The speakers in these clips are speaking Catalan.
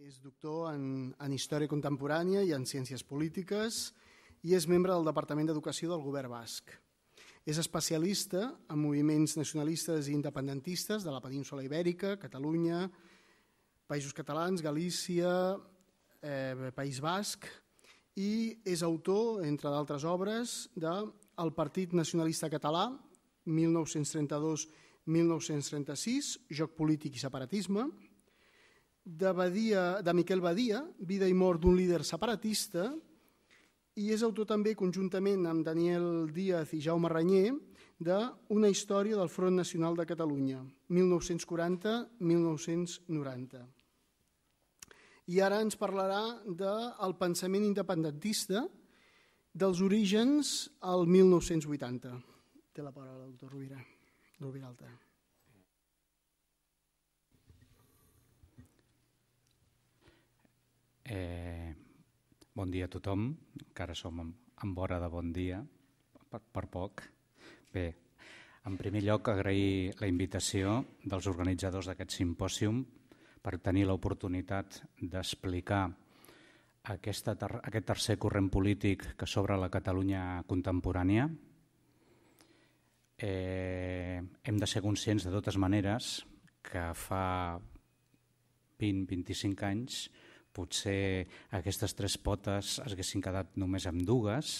És doctor en, en Història Contemporània i en Ciències Polítiques i és membre del Departament d'Educació del Govern Basc. És especialista en moviments nacionalistes i independentistes de la península Ibèrica, Catalunya, Països Catalans, Galícia, eh, País Basc i és autor, entre d'altres obres, de El Partit Nacionalista Català, 1932-1936, Joc polític i separatisme, de, Badia, de Miquel Badia, Vida i mort d'un líder separatista, i és autor també, conjuntament amb Daniel Díaz i Jaume Ranyer, d'Una història del Front Nacional de Catalunya, 1940-1990. I ara ens parlarà del pensament independentista dels orígens al 1980. Té la paraula el doctor Rovira, Rovira Alta. Eh, bon dia a tothom, encara som en vora de bon dia, per, per poc. Bé, en primer lloc agrair la invitació dels organitzadors d'aquest simpòsium per tenir l'oportunitat d'explicar aquesta ter aquest tercer corrent polític que s'obre la Catalunya contemporània. Eh, hem de ser conscients de totes maneres que fa 20-25 anys Potser aquestes tres potes es haguessin quedat només amb dues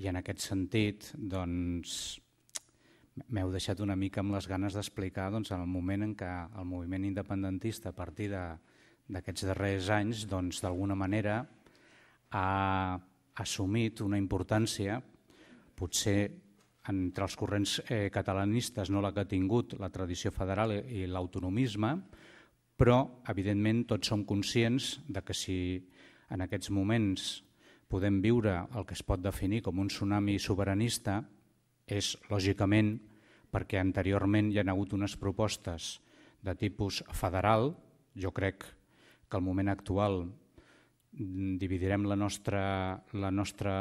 i en aquest sentit doncs, m'heu deixat una mica amb les ganes d'explicar doncs, en el moment en què el moviment independentista a partir d'aquests darrers anys doncs, d'alguna doncs, manera ha assumit una importància potser entre els corrents eh, catalanistes no la que ha tingut la tradició federal i l'autonomisme, però, evidentment, tots som conscients de que si en aquests moments podem viure el que es pot definir com un tsunami soberanista és lògicament perquè anteriorment hi ha hagut unes propostes de tipus federal. Jo crec que al moment actual mm, dividirem la nostra, la nostra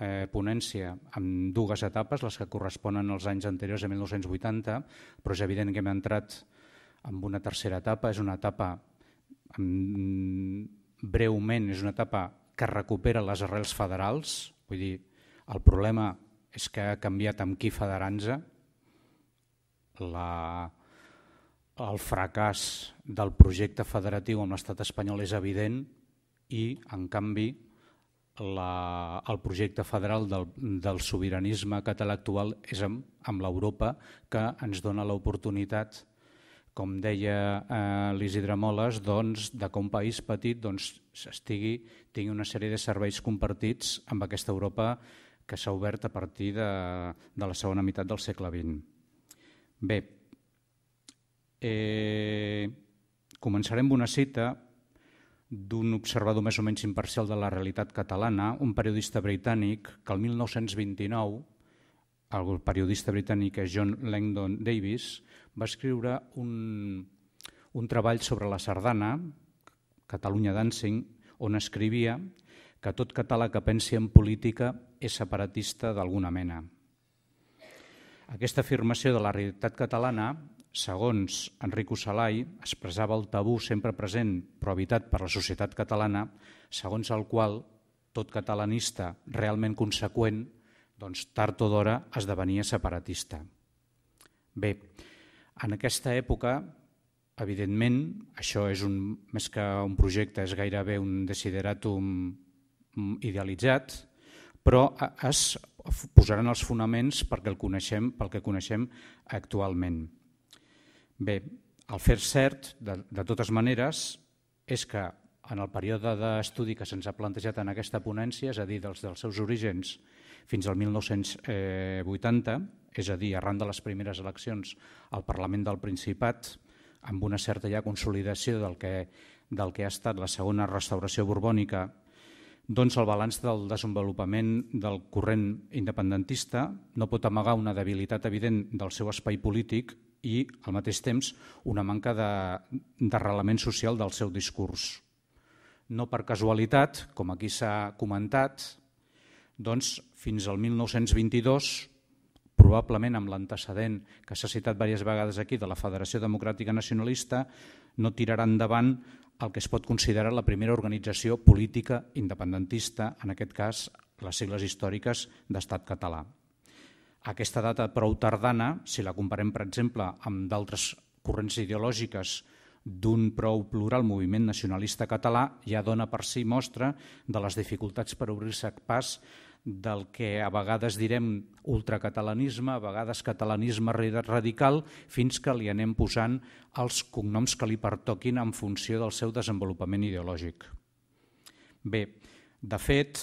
eh, ponència en dues etapes, les que corresponen als anys anteriors a 1980, però és evident que hem entrat amb una tercera etapa. És una etapa mm, breument, és una etapa que recupera les arrels federals, vull dir, el problema és que ha canviat amb qui federança, la, el fracàs del projecte federatiu amb l'estat espanyol és evident i, en canvi, la, el projecte federal del, del sobiranisme català actual és amb, amb l'Europa que ens dona l'oportunitat com deia eh, l'Isidre Moles, doncs, de com un país petit doncs, estigui, tingui una sèrie de serveis compartits amb aquesta Europa que s'ha obert a partir de, de la segona meitat del segle XX. Bé, eh, començarem amb una cita d'un observador més o menys imparcial de la realitat catalana, un periodista britànic que el 1929, el periodista britànic és John Langdon Davis, va escriure un, un treball sobre la sardana, Catalunya Dancing, on escrivia que tot català que pensi en política és separatista d'alguna mena. Aquesta afirmació de la realitat catalana, segons Enric Salai, expressava el tabú sempre present però evitat per la societat catalana, segons el qual tot catalanista realment conseqüent doncs, tard o d'hora esdevenia separatista. Bé, en aquesta època, evidentment, això és un, més que un projecte, és gairebé un desideratum idealitzat, però es posaran els fonaments perquè el coneixem, pel que coneixem actualment. Bé, el fer cert, de, de totes maneres, és que en el període d'estudi que se'ns ha plantejat en aquesta ponència, és a dir, dels, dels seus orígens fins al 1980, és a dir, arran de les primeres eleccions al Parlament del Principat, amb una certa ja consolidació del que, del que ha estat la segona restauració borbònica, doncs el balanç del desenvolupament del corrent independentista no pot amagar una debilitat evident del seu espai polític i, al mateix temps, una manca d'arrelament de, social del seu discurs. No per casualitat, com aquí s'ha comentat, doncs fins al 1922 probablement amb l'antecedent que s'ha citat diverses vegades aquí de la Federació Democràtica Nacionalista, no tirarà endavant el que es pot considerar la primera organització política independentista, en aquest cas les sigles històriques d'estat català. Aquesta data prou tardana, si la comparem per exemple amb d'altres corrents ideològiques d'un prou plural moviment nacionalista català, ja dona per si mostra de les dificultats per obrir-se pas del que a vegades direm ultracatalanisme, a vegades catalanisme radical, fins que li anem posant els cognoms que li pertoquin en funció del seu desenvolupament ideològic. Bé, de fet,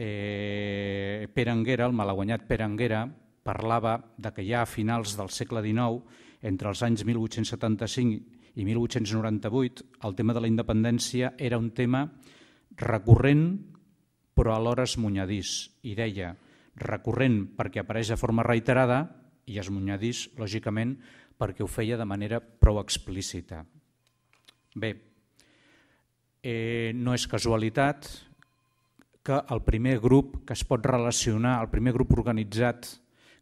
eh, Pere Anguera, el malaguanyat Pere Anguera, parlava de que ja a finals del segle XIX, entre els anys 1875 i 1898, el tema de la independència era un tema recurrent però alhora es munyadís i deia recurrent perquè apareix de forma reiterada i es munyadís, lògicament, perquè ho feia de manera prou explícita. Bé, eh, no és casualitat que el primer grup que es pot relacionar, el primer grup organitzat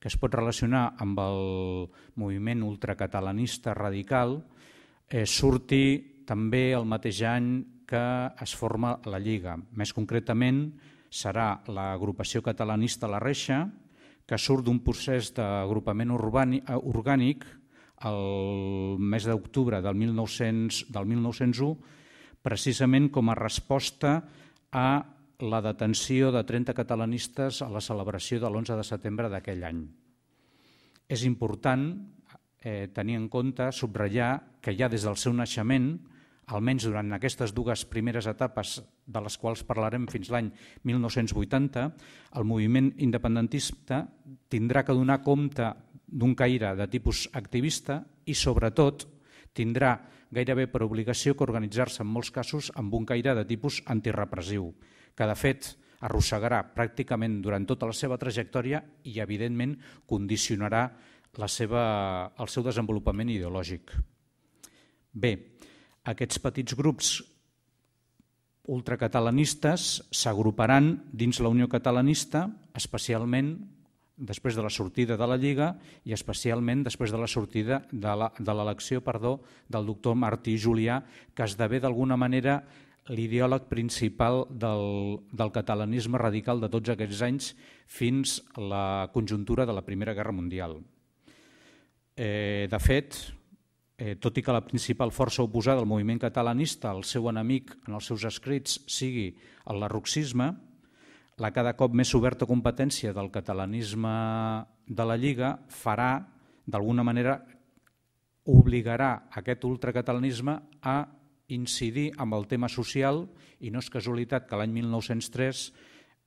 que es pot relacionar amb el moviment ultracatalanista radical eh, surti també el mateix any que es forma la Lliga. Més concretament, serà l'agrupació catalanista La Reixa, que surt d'un procés d'agrupament orgànic el mes d'octubre del, 1900, del 1901, precisament com a resposta a la detenció de 30 catalanistes a la celebració de l'11 de setembre d'aquell any. És important eh, tenir en compte, subratllar, que ja des del seu naixement almenys durant aquestes dues primeres etapes de les quals parlarem fins l'any 1980, el moviment independentista tindrà que donar compte d'un caire de tipus activista i, sobretot, tindrà gairebé per obligació que organitzar-se en molts casos amb un caire de tipus antirepressiu, que, de fet, arrossegarà pràcticament durant tota la seva trajectòria i, evidentment, condicionarà la seva, el seu desenvolupament ideològic. Bé, aquests petits grups ultracatalanistes s'agruparan dins la Unió Catalanista, especialment després de la sortida de la Lliga i especialment després de la sortida de l'elecció perdó del doctor Martí Julià, que esdevé d'alguna manera l'ideòleg principal del, del catalanisme radical de tots aquests anys fins a la conjuntura de la Primera Guerra Mundial. Eh, de fet, eh, tot i que la principal força oposada al moviment catalanista, el seu enemic en els seus escrits sigui el larroxisme, la cada cop més oberta competència del catalanisme de la Lliga farà, d'alguna manera, obligarà aquest ultracatalanisme a incidir amb el tema social i no és casualitat que l'any 1903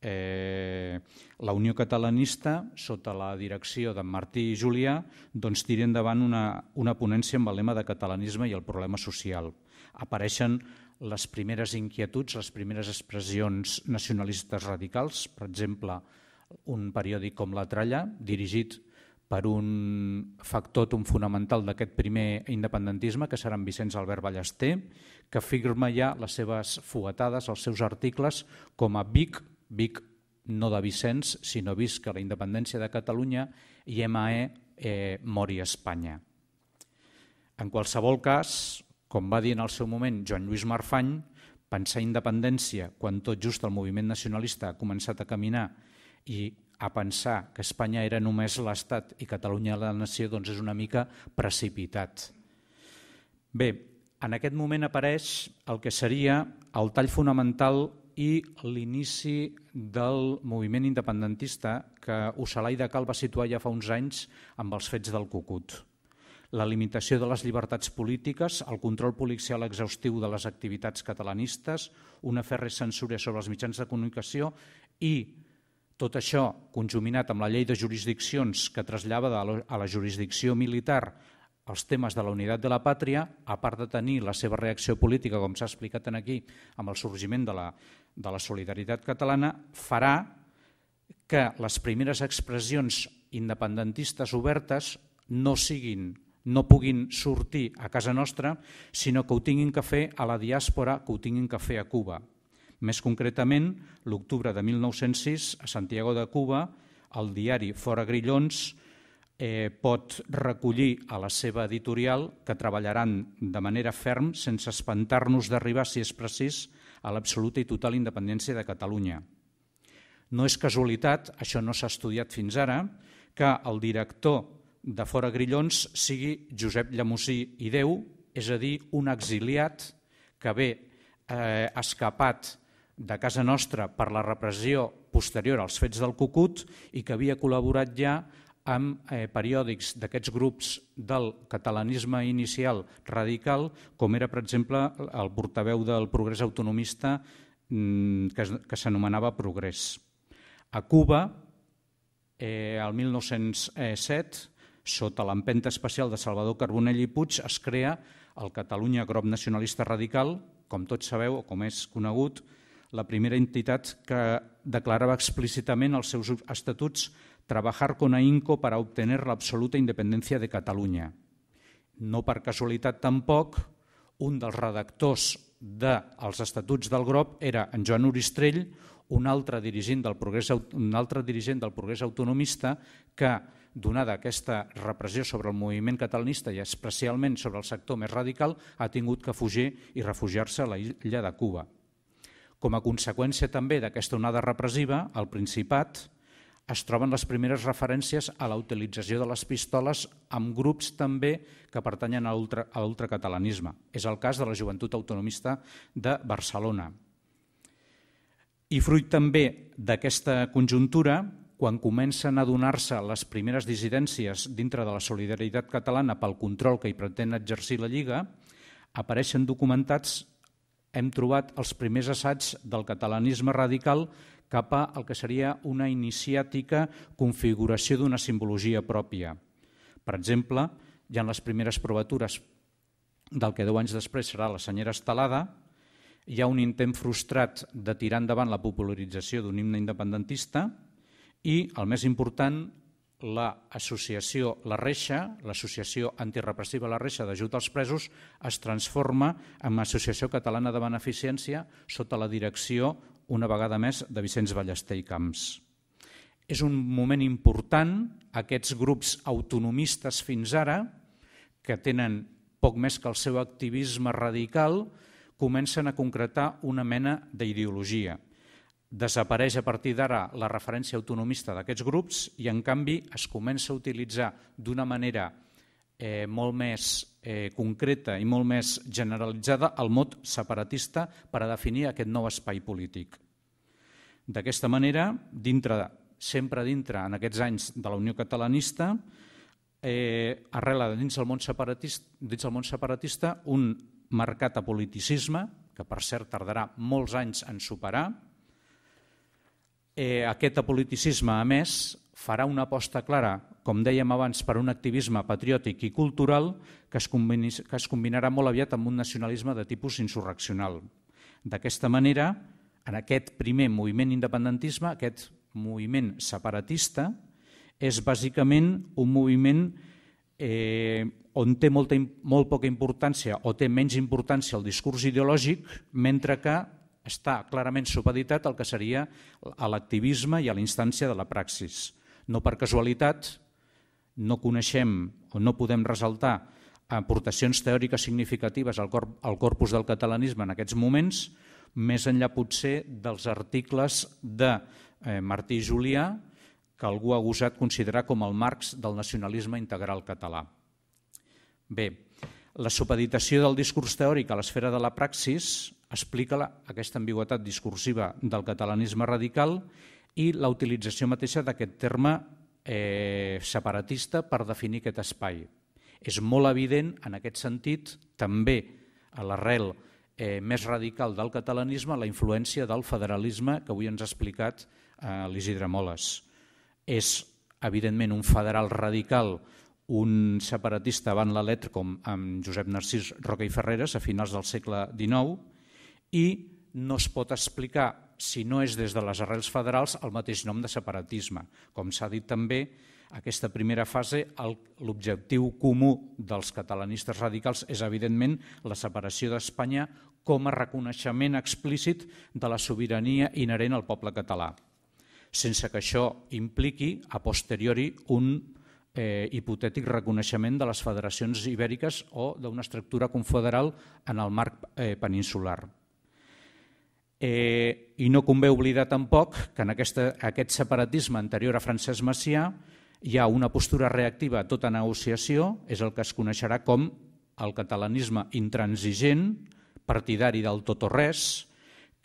eh, la Unió Catalanista, sota la direcció d'en Martí i Julià, doncs tira endavant una, una ponència amb el lema de catalanisme i el problema social. Apareixen les primeres inquietuds, les primeres expressions nacionalistes radicals, per exemple, un periòdic com La Tralla, dirigit per un factor un fonamental d'aquest primer independentisme, que serà en Vicenç Albert Ballester, que firma ja les seves fuetades, els seus articles, com a Vic Vic no de Vicenç, sinó visca la independència de Catalunya i MAE eh, mori Espanya. En qualsevol cas, com va dir en el seu moment Joan Lluís Marfany, pensar independència quan tot just el moviment nacionalista ha començat a caminar i a pensar que Espanya era només l'Estat i Catalunya la nació doncs és una mica precipitat. Bé, en aquest moment apareix el que seria el tall fonamental i l'inici del moviment independentista que de Cal va situar ja fa uns anys amb els fets del Cucut. La limitació de les llibertats polítiques, el control policial exhaustiu de les activitats catalanistes, una ferre censura sobre els mitjans de comunicació i tot això, conjuminat amb la llei de jurisdiccions que trasllava a la jurisdicció militar els temes de la unitat de la pàtria, a part de tenir la seva reacció política, com s'ha explicat aquí, amb el sorgiment de la, de la solidaritat catalana farà que les primeres expressions independentistes obertes no siguin no puguin sortir a casa nostra, sinó que ho tinguin que fer a la diàspora, que ho tinguin que fer a Cuba. Més concretament, l'octubre de 1906, a Santiago de Cuba, el diari Fora Grillons eh, pot recollir a la seva editorial que treballaran de manera ferm, sense espantar-nos d'arribar, si és precís, a l'absoluta i total independència de Catalunya. No és casualitat, això no s'ha estudiat fins ara, que el director de Fora Grillons sigui Josep Llamusí i Déu, és a dir, un exiliat que ve eh, escapat de casa nostra per la repressió posterior als fets del Cucut i que havia col·laborat ja amb eh, periòdics d'aquests grups del catalanisme inicial radical, com era, per exemple, el portaveu del progrés autonomista mm, que, que s'anomenava Progrés. A Cuba, eh, el 1907, sota l'empenta especial de Salvador Carbonell i Puig, es crea el Catalunya Grop Nacionalista Radical, com tots sabeu o com és conegut, la primera entitat que declarava explícitament els seus estatuts trabajar con ahínco para obtener la absoluta independència de Catalunya. No per casualitat tampoc, un dels redactors dels de Estatuts del grup era en Joan Uristrell, un altre dirigent del progrés, un altre dirigent del progrés autonomista que, donada aquesta repressió sobre el moviment catalanista i especialment sobre el sector més radical, ha tingut que fugir i refugiar-se a l'illa de Cuba. Com a conseqüència també d'aquesta onada repressiva, el Principat, es troben les primeres referències a la utilització de les pistoles amb grups també que pertanyen a l'ultracatalanisme. És el cas de la Joventut Autonomista de Barcelona. I fruit també d'aquesta conjuntura, quan comencen a donar-se les primeres dissidències dintre de la solidaritat catalana pel control que hi pretén exercir la Lliga, apareixen documentats, hem trobat els primers assaigs del catalanisme radical que cap al que seria una iniciàtica configuració d'una simbologia pròpia. Per exemple, ja en les primeres provatures del que deu anys després serà la senyera estelada, hi ha un intent frustrat de tirar endavant la popularització d'un himne independentista i, el més important, l'associació La Reixa, l'associació antirepressiva La Reixa d'ajut als presos, es transforma en Associació Catalana de Beneficència sota la direcció una vegada més de Vicenç Ballester i Camps. És un moment important, aquests grups autonomistes fins ara, que tenen poc més que el seu activisme radical, comencen a concretar una mena d'ideologia. Desapareix a partir d'ara la referència autonomista d'aquests grups i en canvi es comença a utilitzar d'una manera eh, molt més eh, concreta i molt més generalitzada el mot separatista per a definir aquest nou espai polític. D'aquesta manera, dintre, sempre dintre en aquests anys de la Unió Catalanista, eh, arrela dins el, món separatista, dins el món separatista un mercat a politicisme, que per cert tardarà molts anys en superar. Eh, aquest apoliticisme, a més, farà una aposta clara, com dèiem abans, per un activisme patriòtic i cultural que es, que es combinarà molt aviat amb un nacionalisme de tipus insurreccional. D'aquesta manera, en aquest primer moviment independentisme, aquest moviment separatista, és bàsicament un moviment eh, on té molta, molt poca importància o té menys importància el discurs ideològic, mentre que està clarament supeditat al que seria l'activisme i a l'instància de la praxis no per casualitat, no coneixem o no podem resaltar aportacions teòriques significatives al, cor al corpus del catalanisme en aquests moments, més enllà potser dels articles de eh, Martí i Julià, que algú ha gosat considerar com el marx del nacionalisme integral català. Bé, la supeditació del discurs teòric a l'esfera de la praxis explica la, aquesta ambigüetat discursiva del catalanisme radical i la utilització mateixa d'aquest terme eh, separatista per definir aquest espai. És molt evident, en aquest sentit, també a l'arrel eh, més radical del catalanisme la influència del federalisme que avui ens ha explicat eh, l'Isidre Moles. És, evidentment, un federal radical un separatista avant la letra com amb Josep Narcís Roca i Ferreres a finals del segle XIX i no es pot explicar si no és des de les arrels federals, el mateix nom de separatisme. Com s'ha dit també, aquesta primera fase, l'objectiu comú dels catalanistes radicals és, evidentment, la separació d'Espanya com a reconeixement explícit de la sobirania inherent al poble català, sense que això impliqui, a posteriori, un eh, hipotètic reconeixement de les federacions ibèriques o d'una estructura confederal en el marc eh, peninsular. Eh, I no convé oblidar tampoc que en aquesta, aquest separatisme anterior a Francesc Macià hi ha una postura reactiva a tota negociació, és el que es coneixerà com el catalanisme intransigent, partidari del tot o res,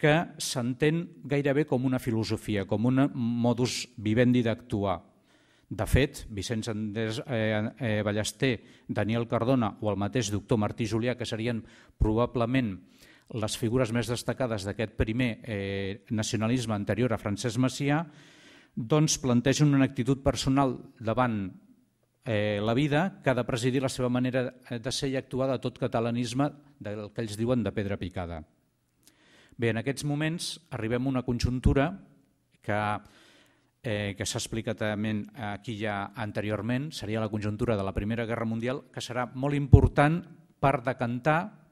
que s'entén gairebé com una filosofia, com un modus vivendi d'actuar. De fet, Vicenç Andrés eh, eh, Ballester, Daniel Cardona o el mateix doctor Martí Julià, que serien probablement les figures més destacades d'aquest primer eh, nacionalisme anterior a Francesc Macià doncs plantegen una actitud personal davant eh, la vida que ha de presidir la seva manera eh, de ser i actuar de tot catalanisme del que ells diuen de pedra picada. Bé, en aquests moments arribem a una conjuntura que, eh, que s'ha explicat aquí ja anteriorment, seria la conjuntura de la Primera Guerra Mundial, que serà molt important per decantar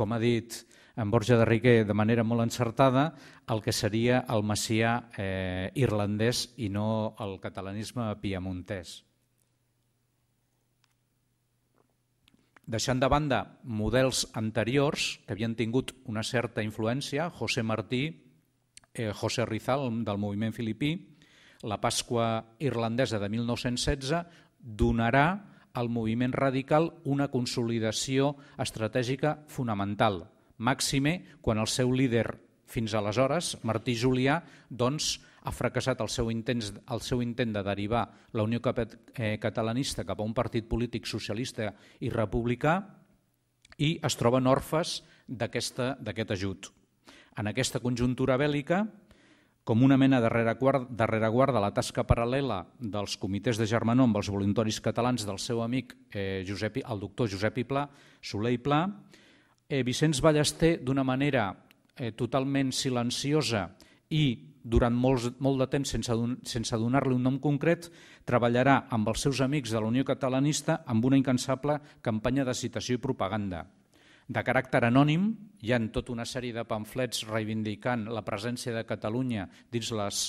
com ha dit en Borja de Riquet de manera molt encertada, el que seria el macià eh, irlandès i no el catalanisme piamontès. Deixant de banda models anteriors que havien tingut una certa influència, José Martí, eh, José Rizal del moviment filipí, la Pasqua irlandesa de 1916 donarà al moviment radical una consolidació estratègica fonamental, màxime quan el seu líder fins aleshores, Martí Julià, doncs, ha fracassat el seu, intent, el seu intent de derivar la Unió eh, Catalanista cap a un partit polític socialista i republicà i es troben orfes d'aquest ajut. En aquesta conjuntura bèl·lica, com una mena de rereguarda de la tasca paral·lela dels comitès de germanor amb els voluntaris catalans del seu amic eh, Josep, el doctor Josep I Pla, Soler i Pla, eh, Vicenç Ballester, d'una manera eh, totalment silenciosa i durant molts, molt de temps sense, don, sense donar-li un nom concret, treballarà amb els seus amics de la Unió Catalanista amb una incansable campanya de citació i propaganda de caràcter anònim, hi han tota una sèrie de pamflets reivindicant la presència de Catalunya dins les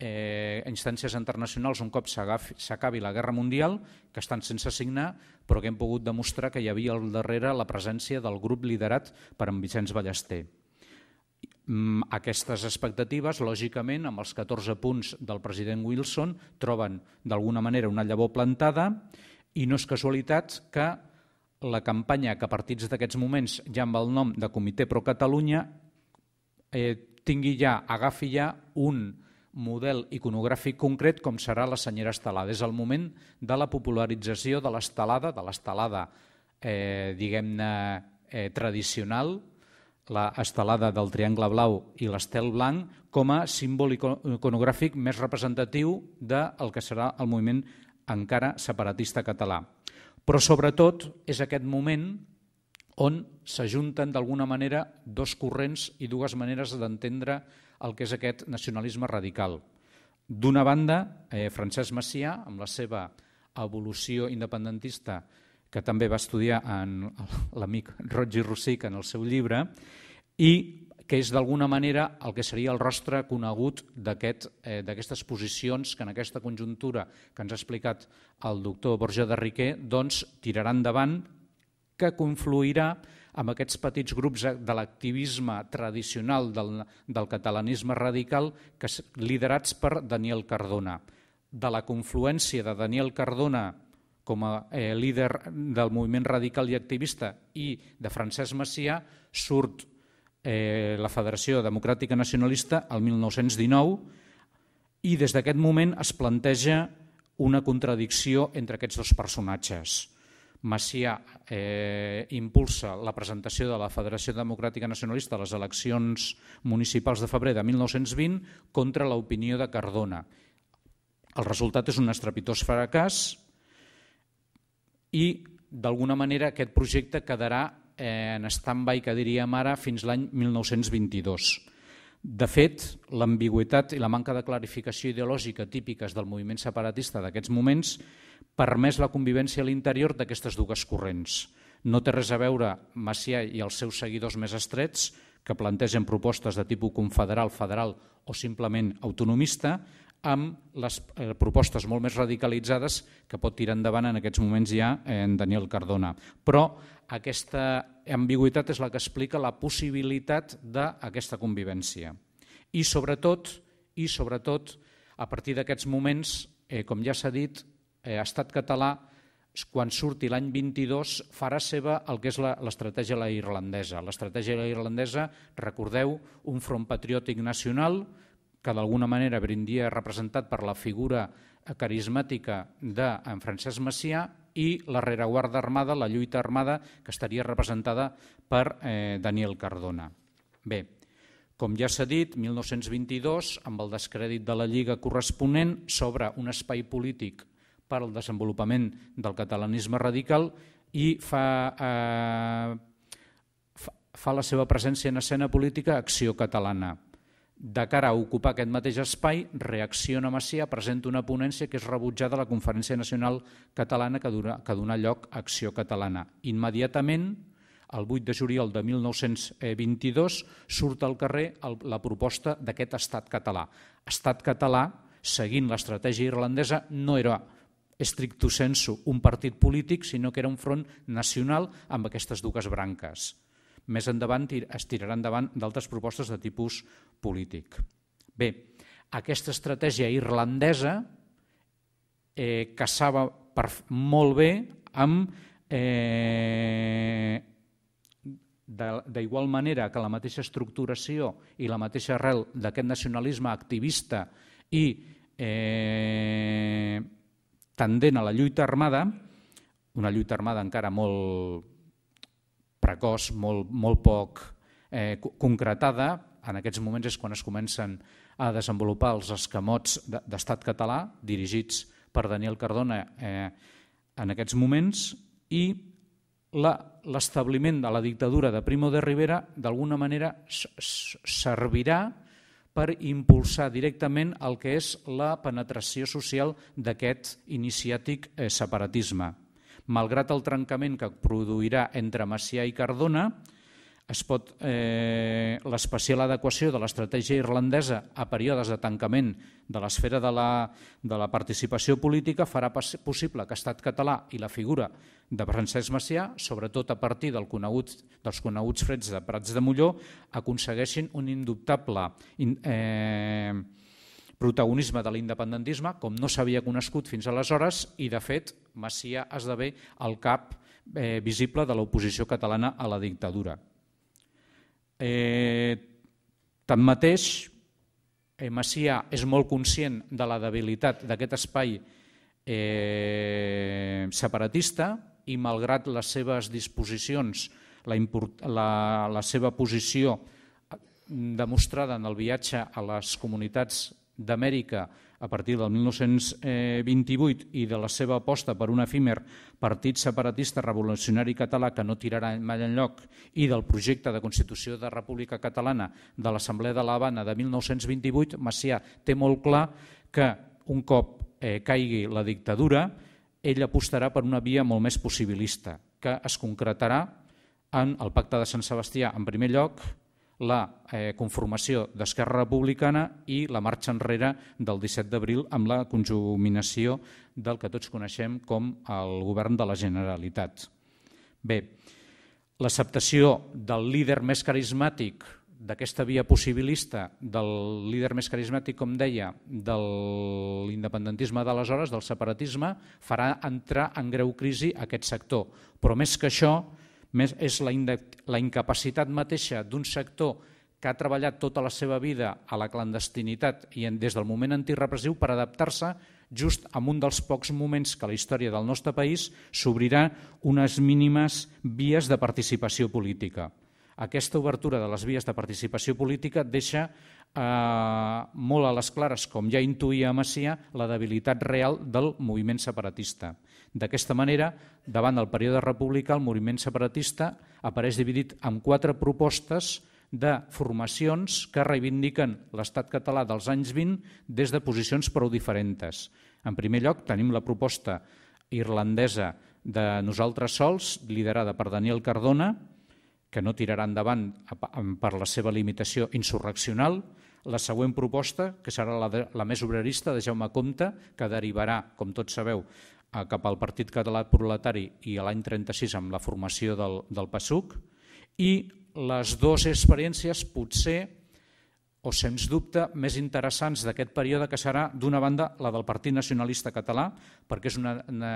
eh, instàncies internacionals un cop s'acabi la Guerra Mundial, que estan sense signar, però que hem pogut demostrar que hi havia al darrere la presència del grup liderat per en Vicenç Ballester. Mm, aquestes expectatives, lògicament, amb els 14 punts del president Wilson, troben d'alguna manera una llavor plantada i no és casualitat que la campanya que a partits d'aquests moments ja amb el nom de Comitè Pro Catalunya eh, tingui ja, agafi ja un model iconogràfic concret com serà la senyera estelada. És el moment de la popularització de l'estelada, de l'estelada eh, diguem-ne eh, tradicional, la del triangle blau i l'estel blanc com a símbol iconogràfic més representatiu del que serà el moviment encara separatista català. Però sobretot és aquest moment on s'ajunten d'alguna manera dos corrents i dues maneres d'entendre el que és aquest nacionalisme radical. D'una banda, eh, Francesc Macià, amb la seva evolució independentista que també va estudiar en l'amic Rogi Rossic en el seu llibre, i que és d'alguna manera el que seria el rostre conegut eh, d'aquestes eh, posicions que en aquesta conjuntura que ens ha explicat el doctor Borja de Riquer doncs, tirarà endavant, que confluirà amb aquests petits grups de l'activisme tradicional del, del catalanisme radical que, liderats per Daniel Cardona. De la confluència de Daniel Cardona com a eh, líder del moviment radical i activista i de Francesc Macià surt eh, la Federació Democràtica Nacionalista el 1919 i des d'aquest moment es planteja una contradicció entre aquests dos personatges. Macià eh, impulsa la presentació de la Federació Democràtica Nacionalista a les eleccions municipals de febrer de 1920 contra l'opinió de Cardona. El resultat és un estrepitós fracàs i d'alguna manera aquest projecte quedarà en stand-by, que diríem ara, fins l'any 1922. De fet, l'ambigüitat i la manca de clarificació ideològica típiques del moviment separatista d'aquests moments permès la convivència a l'interior d'aquestes dues corrents. No té res a veure Macià i els seus seguidors més estrets, que plantegen propostes de tipus confederal, federal o simplement autonomista, amb les eh, propostes molt més radicalitzades que pot tirar endavant en aquests moments ja eh, en Daniel Cardona. Però aquesta ambigüitat és la que explica la possibilitat d'aquesta convivència. I sobretot, i sobretot a partir d'aquests moments, eh, com ja s'ha dit, eh, Estat català quan surti l'any 22 farà seva el que és l'estratègia la, la irlandesa. L'estratègia la irlandesa, recordeu, un front patriòtic nacional que d'alguna manera brindia representat per la figura eh, carismàtica d'en Francesc Macià i la rereguarda armada, la lluita armada, que estaria representada per eh, Daniel Cardona. Bé, com ja s'ha dit, 1922, amb el descrèdit de la Lliga corresponent, s'obre un espai polític per al desenvolupament del catalanisme radical i fa, eh, fa, fa la seva presència en escena política Acció Catalana de cara a ocupar aquest mateix espai, Reacciona Macià presenta una ponència que és rebutjada a la Conferència Nacional Catalana que, dura, que lloc a Acció Catalana. Immediatament, el 8 de juliol de 1922, surt al carrer el, la proposta d'aquest estat català. Estat català, seguint l'estratègia irlandesa, no era estricto sensu un partit polític, sinó que era un front nacional amb aquestes dues branques més endavant es tirarà endavant d'altres propostes de tipus polític. Bé, aquesta estratègia irlandesa eh, caçava per, molt bé amb eh, d'igual manera que la mateixa estructuració i la mateixa arrel d'aquest nacionalisme activista i eh, tendent a la lluita armada, una lluita armada encara molt precoç, molt, molt poc eh, concretada. En aquests moments és quan es comencen a desenvolupar els escamots d'estat català, dirigits per Daniel Cardona eh, en aquests moments, i l'establiment de la dictadura de Primo de Rivera d'alguna manera servirà per impulsar directament el que és la penetració social d'aquest iniciàtic eh, separatisme malgrat el trencament que produirà entre Macià i Cardona, es pot eh, l'especial adequació de l'estratègia irlandesa a períodes de tancament de l'esfera de, la, de la participació política farà possible que Estat català i la figura de Francesc Macià, sobretot a partir del conegut, dels coneguts freds de Prats de Molló, aconsegueixin un indubtable eh, protagonisme de l'independentisme com no s'havia conegut fins aleshores i, de fet, Macià esdevé el cap eh, visible de l'oposició catalana a la dictadura. Eh, tanmateix, eh, Macià és molt conscient de la debilitat d'aquest espai eh, separatista i malgrat les seves disposicions, la, la, la seva posició eh, demostrada en el viatge a les comunitats d'Amèrica a partir del 1928 eh, i de la seva aposta per un efímer partit separatista revolucionari català que no tirarà mai enlloc i del projecte de Constitució de República Catalana de l'Assemblea de la Habana de 1928, Macià té molt clar que un cop eh, caigui la dictadura, ell apostarà per una via molt més possibilista, que es concretarà en el pacte de Sant Sebastià en primer lloc, la eh, conformació d'Esquerra Republicana i la marxa enrere del 17 d'abril amb la conjuminació del que tots coneixem com el govern de la Generalitat. Bé, l'acceptació del líder més carismàtic d'aquesta via possibilista, del líder més carismàtic, com deia, de l'independentisme d'aleshores, del separatisme, farà entrar en greu crisi aquest sector. Però més que això, més és la, la incapacitat mateixa d'un sector que ha treballat tota la seva vida a la clandestinitat i en, des del moment antirepressiu per adaptar-se just en un dels pocs moments que la història del nostre país s'obrirà unes mínimes vies de participació política. Aquesta obertura de les vies de participació política deixa eh, molt a les clares, com ja intuïa Macià, la debilitat real del moviment separatista. D'aquesta manera, davant del període republicà, el moviment separatista apareix dividit en quatre propostes de formacions que reivindiquen l'estat català dels anys 20 des de posicions prou diferents. En primer lloc, tenim la proposta irlandesa de Nosaltres Sols, liderada per Daniel Cardona, que no tirarà endavant per la seva limitació insurreccional, la següent proposta, que serà la, de, la més obrerista de Jaume Comte, que derivarà, com tots sabeu, cap al Partit Català Proletari i l'any 36 amb la formació del, del PSUC i les dues experiències potser o sens dubte més interessants d'aquest període que serà d'una banda la del Partit Nacionalista Català perquè és una, una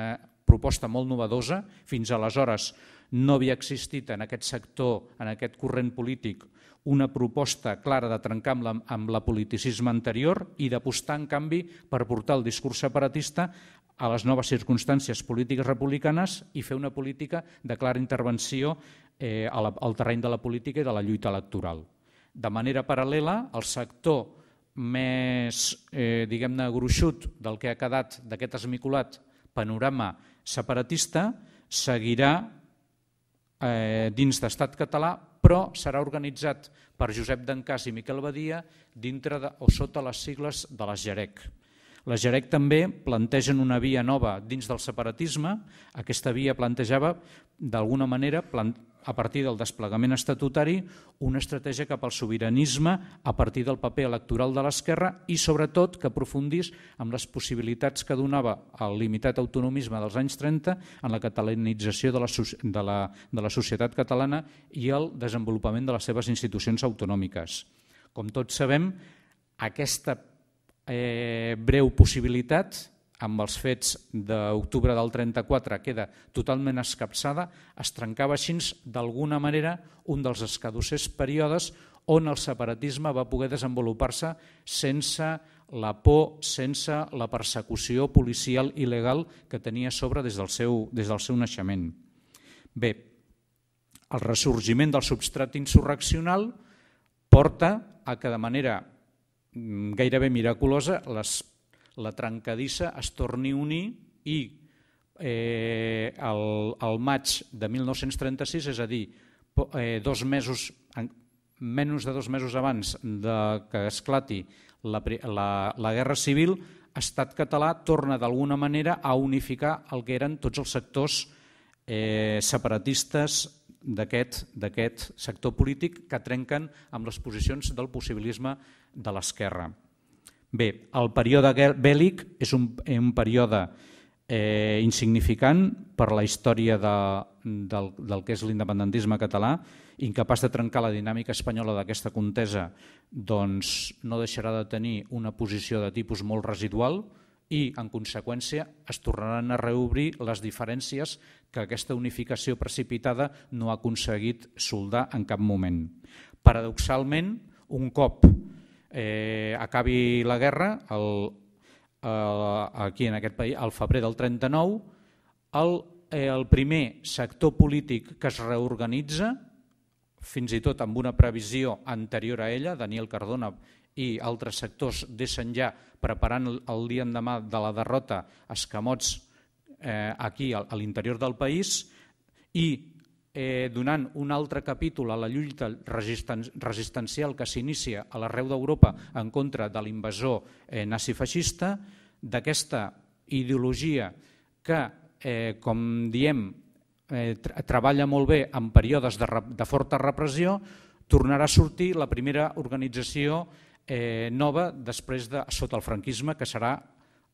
proposta molt novedosa, fins aleshores no havia existit en aquest sector, en aquest corrent polític, una proposta clara de trencar amb la, amb la politicisme anterior i d'apostar, en canvi, per portar el discurs separatista a les noves circumstàncies polítiques republicanes i fer una política de clara intervenció eh, al terreny de la política i de la lluita electoral. De manera paral·lela, el sector més eh, diguem-ne gruixut del que ha quedat d'aquest esmiculat panorama separatista seguirà eh, dins d'estat català però serà organitzat per Josep d'Encàs i Miquel Badia dintre de, o sota les sigles de les GEREC les Jarec també plantegen una via nova dins del separatisme. Aquesta via plantejava, d'alguna manera, a partir del desplegament estatutari, una estratègia cap al sobiranisme a partir del paper electoral de l'esquerra i, sobretot, que aprofundís amb les possibilitats que donava el limitat autonomisme dels anys 30 en la catalanització de la, de la, de la societat catalana i el desenvolupament de les seves institucions autonòmiques. Com tots sabem, aquesta eh, breu possibilitat amb els fets d'octubre del 34 queda totalment escapçada, es trencava així d'alguna manera un dels escadussers períodes on el separatisme va poder desenvolupar-se sense la por, sense la persecució policial i legal que tenia a sobre des del seu, des del seu naixement. Bé, el ressorgiment del substrat insurreccional porta a que de manera gairebé miraculosa les, la trencadissa es torni a unir i eh, el, el maig de 1936, és a dir, eh, dos mesos, menys de dos mesos abans de que esclati la, la, la Guerra Civil, Estat català torna d'alguna manera a unificar el que eren tots els sectors eh, separatistes d'aquest sector polític que trenquen amb les posicions del possibilisme de l'esquerra. Bé, el període bèl·lic és un, eh, un període eh, insignificant per la història de, del, del que és l'independentisme català, incapaç de trencar la dinàmica espanyola d'aquesta contesa, doncs no deixarà de tenir una posició de tipus molt residual, i, en conseqüència, es tornaran a reobrir les diferències que aquesta unificació precipitada no ha aconseguit soldar en cap moment. Paradoxalment, un cop eh, acabi la guerra, el, el, aquí en aquest país, al febrer del 39, el, eh, el primer sector polític que es reorganitza, fins i tot amb una previsió anterior a ella, Daniel Cardona i altres sectors deixen ja preparant el dia endemà de la derrota escamots eh, aquí a, a l'interior del país i eh, donant un altre capítol a la lluita resisten resistencial que s'inicia a l'arreu d'Europa en contra de l'invasor eh, nazifeixista, d'aquesta ideologia que, eh, com diem, eh, treballa molt bé en períodes de, de forta repressió, tornarà a sortir la primera organització eh, nova després de sota el franquisme, que serà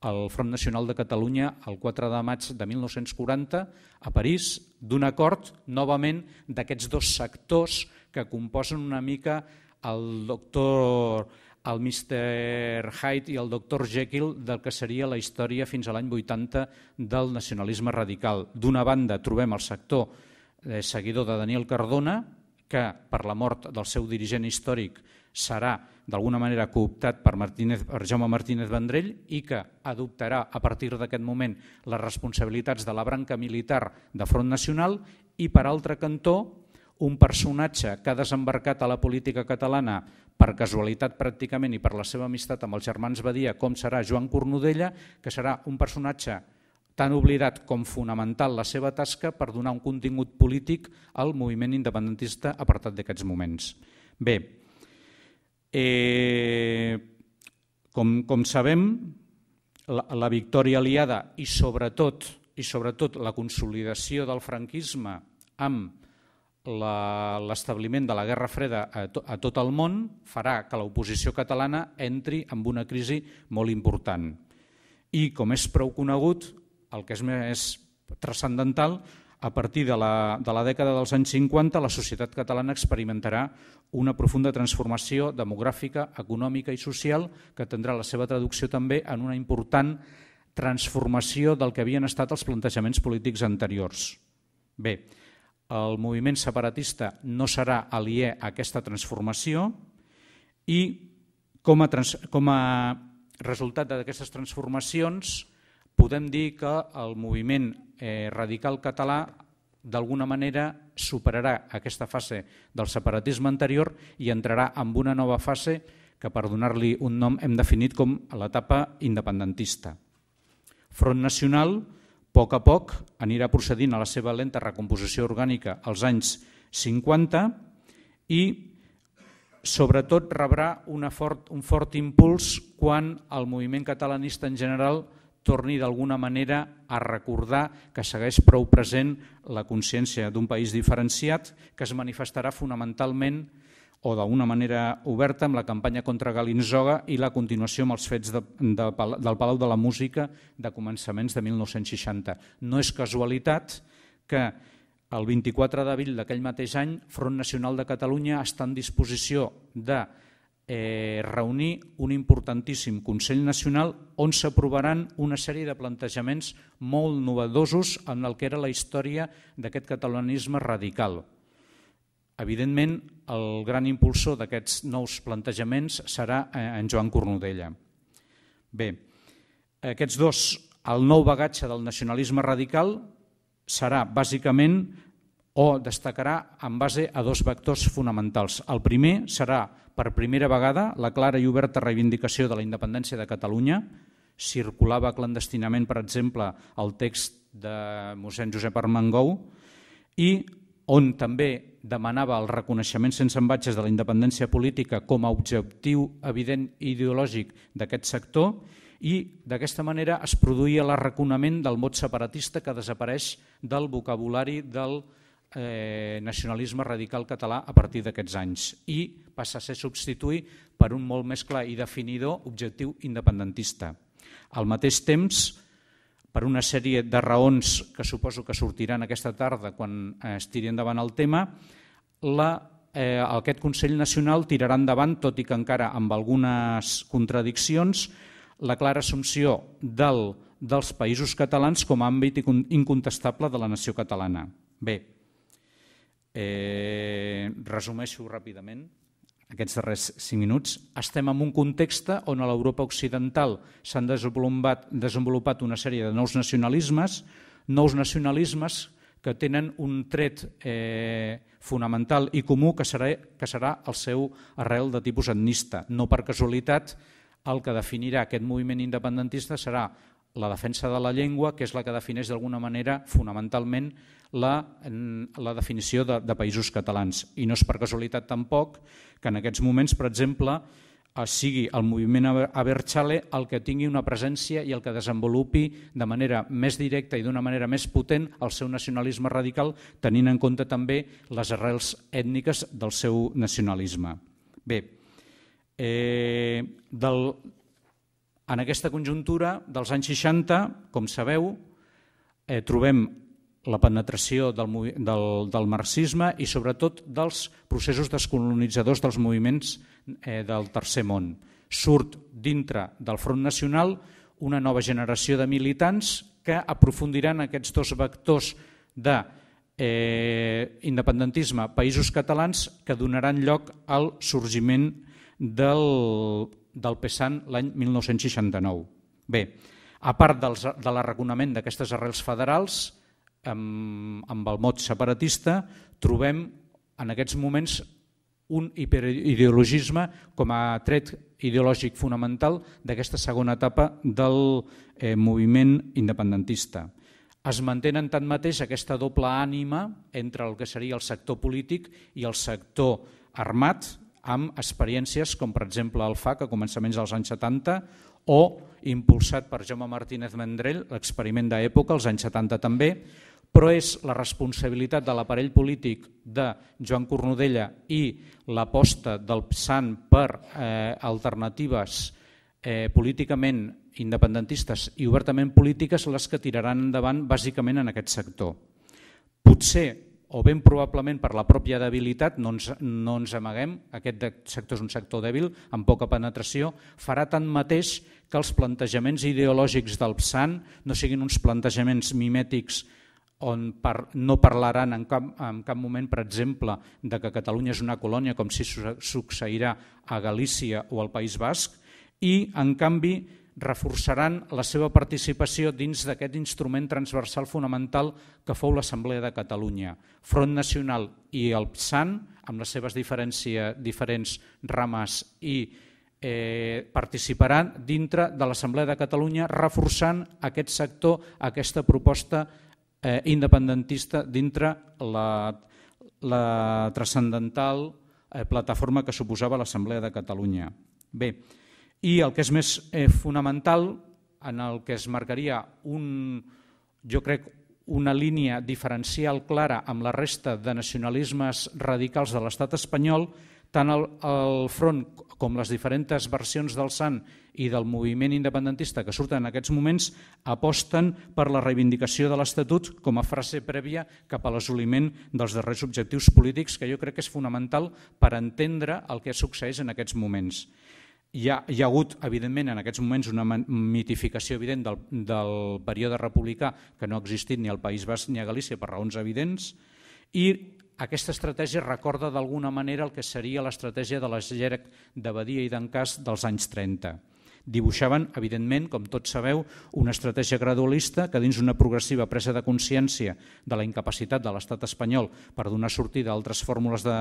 al Front Nacional de Catalunya el 4 de maig de 1940 a París d'un acord novament d'aquests dos sectors que composen una mica el doctor el Mr. Hyde i el doctor Jekyll del que seria la història fins a l'any 80 del nacionalisme radical. D'una banda trobem el sector eh, seguidor de Daniel Cardona, que per la mort del seu dirigent històric serà d'alguna manera cooptat per, Martínez, per Jaume Martínez Vendrell i que adoptarà a partir d'aquest moment les responsabilitats de la branca militar de Front Nacional i per altre cantó un personatge que ha desembarcat a la política catalana per casualitat pràcticament i per la seva amistat amb els germans Badia, com serà Joan Cornudella, que serà un personatge tan oblidat com fonamental la seva tasca per donar un contingut polític al moviment independentista apartat d'aquests moments. Bé, Eh, com, com sabem, la, la victòria aliada i sobretot i sobretot la consolidació del franquisme amb l'establiment de la Guerra Freda a, to, a tot el món farà que l'oposició catalana entri en una crisi molt important. I com és prou conegut, el que és més transcendental a partir de la, de la dècada dels anys 50 la societat catalana experimentarà una profunda transformació demogràfica, econòmica i social que tindrà la seva traducció també en una important transformació del que havien estat els plantejaments polítics anteriors. Bé, el moviment separatista no serà aliè a aquesta transformació i com a, trans, com a resultat d'aquestes transformacions podem dir que el moviment eh, radical català d'alguna manera superarà aquesta fase del separatisme anterior i entrarà en una nova fase que per donar-li un nom hem definit com l'etapa independentista. Front Nacional, a poc a poc, anirà procedint a la seva lenta recomposició orgànica als anys 50 i sobretot rebrà una fort, un fort impuls quan el moviment catalanista en general torni d'alguna manera a recordar que segueix prou present la consciència d'un país diferenciat que es manifestarà fonamentalment o d'una manera oberta amb la campanya contra Galinzoga i la continuació amb els fets de, de, del Palau de la Música de començaments de 1960. No és casualitat que el 24 d'abril d'aquell mateix any Front Nacional de Catalunya està en disposició de eh, reunir un importantíssim Consell Nacional on s'aprovaran una sèrie de plantejaments molt novedosos en el que era la història d'aquest catalanisme radical. Evidentment, el gran impulsor d'aquests nous plantejaments serà eh, en Joan Cornudella. Bé, aquests dos, el nou bagatge del nacionalisme radical serà bàsicament o destacarà en base a dos vectors fonamentals. El primer serà, per primera vegada, la clara i oberta reivindicació de la independència de Catalunya. Circulava clandestinament, per exemple, el text de mossèn Josep Armengou i on també demanava el reconeixement sense embatges de la independència política com a objectiu evident i ideològic d'aquest sector i d'aquesta manera es produïa l'arraconament del mot separatista que desapareix del vocabulari del eh, nacionalisme radical català a partir d'aquests anys i passa a ser substituït per un molt més clar i definidor objectiu independentista. Al mateix temps, per una sèrie de raons que suposo que sortiran aquesta tarda quan eh, es tiri endavant el tema, la, eh, aquest Consell Nacional tirarà endavant, tot i que encara amb algunes contradiccions, la clara assumpció del, dels països catalans com a àmbit incontestable de la nació catalana. Bé, Eh, resumeixo ràpidament aquests darrers 5 minuts. Estem en un context on a l'Europa occidental s'han desenvolupat, desenvolupat una sèrie de nous nacionalismes, nous nacionalismes que tenen un tret eh, fonamental i comú que serà, que serà el seu arrel de tipus etnista. No per casualitat el que definirà aquest moviment independentista serà la defensa de la llengua, que és la que defineix d'alguna manera fonamentalment la, la definició de, de països catalans. I no és per casualitat tampoc que en aquests moments, per exemple, eh, sigui el moviment Aberchale el que tingui una presència i el que desenvolupi de manera més directa i d'una manera més potent el seu nacionalisme radical, tenint en compte també les arrels ètniques del seu nacionalisme. Bé, eh, del, en aquesta conjuntura dels anys 60, com sabeu, eh, trobem la penetració del, del, del marxisme i sobretot dels processos descolonitzadors dels moviments eh, del Tercer Món. Surt dintre del Front Nacional una nova generació de militants que aprofundiran aquests dos vectors de eh, independentisme països catalans que donaran lloc al sorgiment del del Pessan l'any 1969. Bé, a part dels, de l'arraconament d'aquestes arrels federals, amb, amb el mot separatista, trobem en aquests moments un hiperideologisme com a tret ideològic fonamental d'aquesta segona etapa del eh, moviment independentista. Es mantenen tanmateix aquesta doble ànima entre el que seria el sector polític i el sector armat, amb experiències com per exemple el FAC a començaments dels anys 70 o impulsat per Jaume Martínez Mendrell, l'experiment d'època, els anys 70 també, però és la responsabilitat de l'aparell polític de Joan Cornudella i l'aposta del PSAN per eh, alternatives eh, políticament independentistes i obertament polítiques les que tiraran endavant bàsicament en aquest sector. Potser o ben probablement per la pròpia debilitat, no ens, no ens amaguem, aquest sector és un sector dèbil, amb poca penetració, farà tant mateix que els plantejaments ideològics del PSAN no siguin uns plantejaments mimètics on par, no parlaran en cap, en cap moment, per exemple, de que Catalunya és una colònia com si succeirà a Galícia o al País Basc, i en canvi reforçaran la seva participació dins d'aquest instrument transversal fonamental que fou l'Assemblea de Catalunya. Front Nacional i el PSAN, amb les seves diferents rames i eh, participaran dintre de l'Assemblea de Catalunya reforçant aquest sector, aquesta proposta eh, independentista dintre la, la transcendental eh, plataforma que suposava l'Assemblea de Catalunya. Bé, i el que és més eh, fonamental, en el que es marcaria un, jo crec, una línia diferencial clara amb la resta de nacionalismes radicals de l'estat espanyol, tant el, el front com les diferents versions del Sant i del moviment independentista que surten en aquests moments aposten per la reivindicació de l'Estatut com a frase prèvia cap a l'assoliment dels darrers objectius polítics que jo crec que és fonamental per entendre el que succeeix en aquests moments hi ha, hi ha hagut, evidentment, en aquests moments una mitificació evident del, del període republicà que no ha existit ni al País Basc ni a Galícia per raons evidents i aquesta estratègia recorda d'alguna manera el que seria l'estratègia de la de Badia i d'Encàs dels anys 30. Dibuixaven, evidentment, com tots sabeu, una estratègia gradualista que dins una progressiva presa de consciència de la incapacitat de l'estat espanyol per donar sortida a altres fórmules de,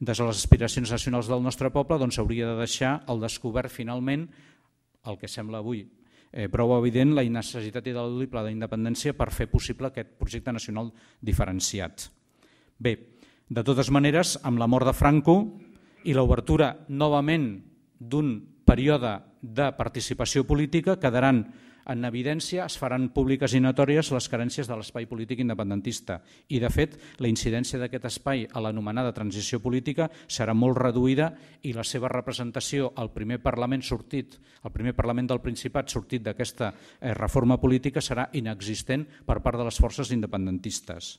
de les aspiracions nacionals del nostre poble, doncs hauria de deixar al descobert finalment el que sembla avui eh, prou evident la necessitat ineludible d'independència per fer possible aquest projecte nacional diferenciat. Bé, de totes maneres, amb la mort de Franco i l'obertura novament d'un període de participació política quedaran en evidència, es faran públiques i notòries les carències de l'espai polític independentista i, de fet, la incidència d'aquest espai a l'anomenada transició política serà molt reduïda i la seva representació al primer Parlament sortit, al primer Parlament del Principat sortit d'aquesta eh, reforma política serà inexistent per part de les forces independentistes.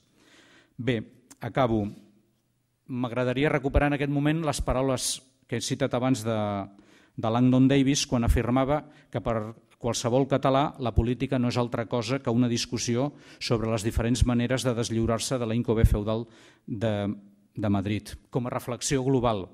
Bé, acabo. M'agradaria recuperar en aquest moment les paraules que he citat abans de, de Langdon Davis quan afirmava que per qualsevol català la política no és altra cosa que una discussió sobre les diferents maneres de deslliurar-se de la incobé feudal de, de Madrid. Com a reflexió global,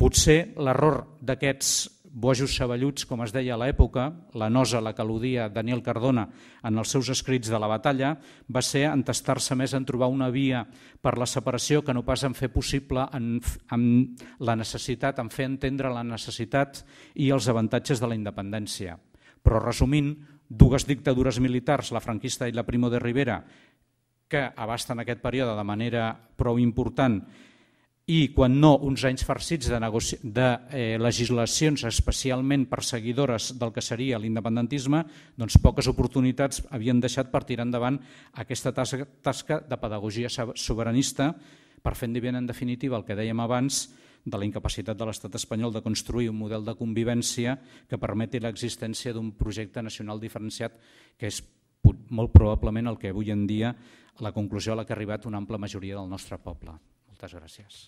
potser l'error d'aquests bojos saballuts, com es deia a l'època, la nosa la que al·ludia Daniel Cardona en els seus escrits de la batalla, va ser entestar-se més en trobar una via per la separació que no pas en fer possible en, en la necessitat, en fer entendre la necessitat i els avantatges de la independència. Però resumint, dues dictadures militars, la franquista i la Primo de Rivera, que abasten aquest període de manera prou important i, quan no, uns anys farcits de, de eh, legislacions especialment perseguidores del que seria l'independentisme, doncs poques oportunitats havien deixat per tirar endavant aquesta tasca, tasca de pedagogia soberanista per fer endevient en definitiva el que dèiem abans de la incapacitat de l'estat espanyol de construir un model de convivència que permeti l'existència d'un projecte nacional diferenciat que és molt probablement el que avui en dia la conclusió a la que ha arribat una ampla majoria del nostre poble. Moltes gràcies.